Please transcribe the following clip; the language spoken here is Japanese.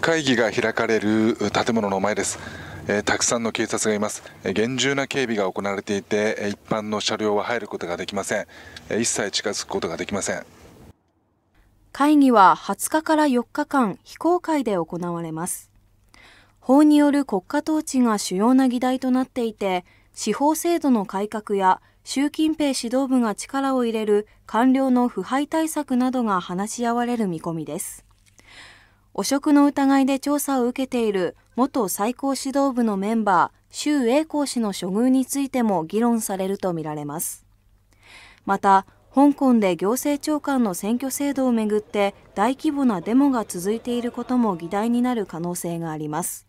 会議が開かれる建物の前ですたくさんの警察がいます厳重な警備が行われていて一般の車両は入ることができません一切近づくことができません会議は20日から4日間非公開で行われます法による国家統治が主要な議題となっていて司法制度の改革や習近平指導部が力を入れる官僚の腐敗対策などが話し合われる見込みです汚職の疑いで調査を受けている元最高指導部のメンバー、周永康氏の処遇についても議論されるとみられます。また、香港で行政長官の選挙制度をめぐって大規模なデモが続いていることも議題になる可能性があります。